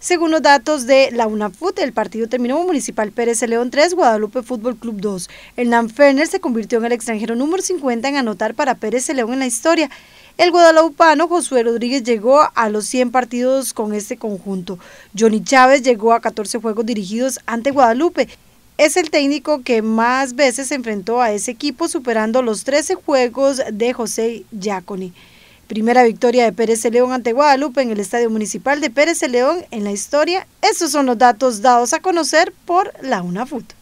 Según los datos de la UNAFUT, el partido terminó Municipal Pérez León 3, Guadalupe Fútbol Club 2. Hernán Ferner se convirtió en el extranjero número 50 en anotar para Pérez León en la historia. El guadalupano Josué Rodríguez llegó a los 100 partidos con este conjunto. Johnny Chávez llegó a 14 juegos dirigidos ante Guadalupe. Es el técnico que más veces se enfrentó a ese equipo, superando los 13 juegos de José Giaconi. Primera victoria de Pérez León ante Guadalupe en el Estadio Municipal de Pérez de León en la historia. Esos son los datos dados a conocer por la UNAFUT.